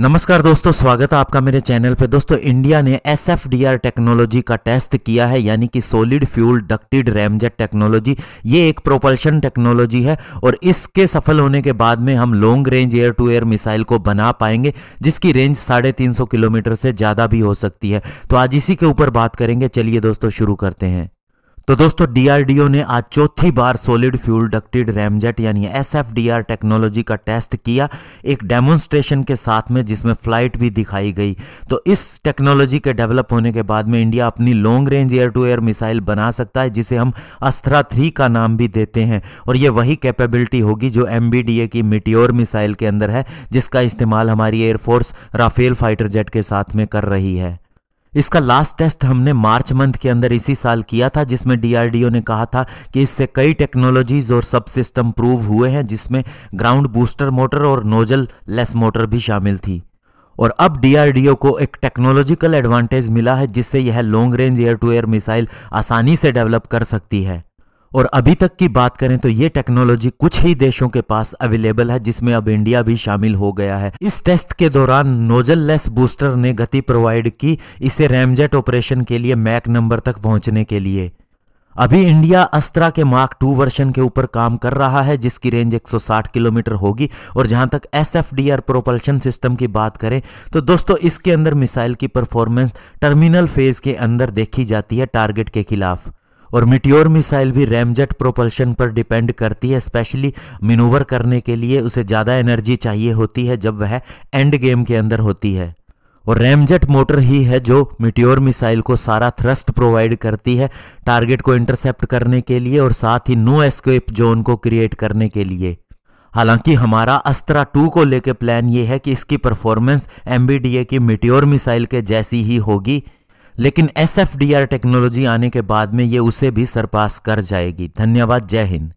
नमस्कार दोस्तों स्वागत है आपका मेरे चैनल पे दोस्तों इंडिया ने S F D R technology का टेस्ट किया है यानी कि solid fuel ducted ramjet technology ये एक प्रोपल्शन टेक्नोलॉजी है और इसके सफल होने के बाद में हम long range air to air missile को बना पाएंगे जिसकी रेंज साढ़े तीन सौ किलोमीटर से ज़्यादा भी हो सकती है तो आज इसी के ऊपर बात करेंगे चलिए दोस्तों शुरू करते हैं तो दोस्तों डीआरडीओ ने आज चौथी बार सॉलिड फ्यूल डक्टेड रैमजेट यानी आर टेक्नोलॉजी का टेस्ट किया एक डेमोन्स्ट्रेशन के साथ में जिसमें फ्लाइट भी दिखाई गई तो इस टेक्नोलॉजी के डेवलप होने के बाद में इंडिया अपनी long range air to air missile बना सकता है जिसे हम अस्त्रा थ्री का नाम भी देते हैं और ये वही कैपेबिलिटी होगी जो एम की मिट्योर मिसाइल के अंदर है जिसका इस्तेमाल हमारी एयरफोर्स राफेल फाइटर जेट के साथ में कर रही है इसका लास्ट टेस्ट हमने मार्च मंथ के अंदर इसी साल किया था जिसमें डीआरडीओ ने कहा था कि इससे कई टेक्नोलॉजीज और सब सिस्टम प्रूव हुए हैं जिसमें ग्राउंड बूस्टर मोटर और नोजल लेस मोटर भी शामिल थी और अब डीआरडीओ को एक टेक्नोलॉजिकल एडवांटेज मिला है जिससे यह long range air to air missile आसानी से डेवलप कर सकती है और अभी तक की बात करें तो ये टेक्नोलॉजी कुछ ही देशों के पास अवेलेबल है जिसमें अब इंडिया भी शामिल हो गया है इस टेस्ट के दौरान नोजल लेस बूस्टर ने गति प्रोवाइड की इसे रैमजेट ऑपरेशन के लिए मैक नंबर तक पहुंचने के लिए अभी इंडिया अस्त्रा के मार्क टू वर्षन के ऊपर काम कर रहा है जिसकी रेंज 160 किलोमीटर होगी और जहां तक S F D R propulsion system की बात करें तो दोस्तों इसके अंदर मिसाइल की परफॉर्मेंस टर्मिनल फेज के अंदर देखी जाती है टारगेट के खिलाफ और मिट्योर मिसाइल भी रैमजेट प्रोपल्शन पर डिपेंड करती है स्पेशली मिनोवर करने के लिए उसे ज़्यादा एनर्जी चाहिए होती है जब वह एंड गेम के अंदर होती है और रैमजेट मोटर ही है जो मिट्योर मिसाइल को सारा थ्रस्ट प्रोवाइड करती है टारगेट को इंटरसेप्ट करने के लिए और साथ ही नो एस्केप जोन को क्रिएट करने के लिए हालांकि हमारा अस्त्रा टू को लेकर प्लान ये है कि इसकी परफॉर्मेंस एमबीडीए की मिट्योर मिसाइल के जैसी ही होगी लेकिन एस टेक्नोलॉजी आने के बाद में ये उसे भी सरपास कर जाएगी धन्यवाद जय हिंद